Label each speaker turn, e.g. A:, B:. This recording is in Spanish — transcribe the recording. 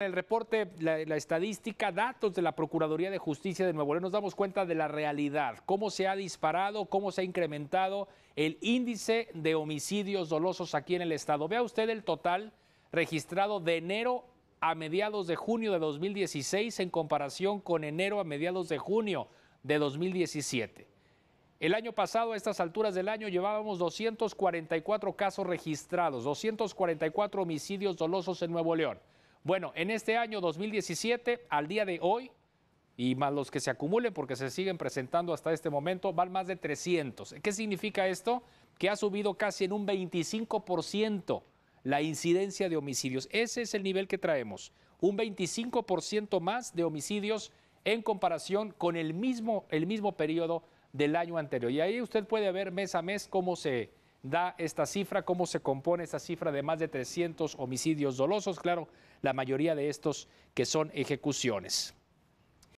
A: El reporte, la, la, estadística, datos de la Procuraduría de Justicia de Nuevo León, nos damos cuenta de la realidad, cómo se ha disparado, cómo se ha incrementado el índice de homicidios dolosos aquí en el estado. Vea usted el total registrado de enero a mediados de junio de 2016 en comparación con enero a mediados de junio de 2017. El año pasado, a estas alturas del año, llevábamos 244 casos registrados, 244 homicidios dolosos en Nuevo León. Bueno, en este año 2017, al día de hoy, y más los que se acumulen porque se siguen presentando hasta este momento, van más de 300. ¿Qué significa esto? Que ha subido casi en un 25% la incidencia de homicidios. Ese es el nivel que traemos, un 25% más de homicidios en comparación con el mismo, el mismo periodo del año anterior. Y ahí usted puede ver mes a mes cómo se, da esta cifra, cómo se compone esta cifra de más de 300 homicidios dolosos, claro, la mayoría de estos que son ejecuciones.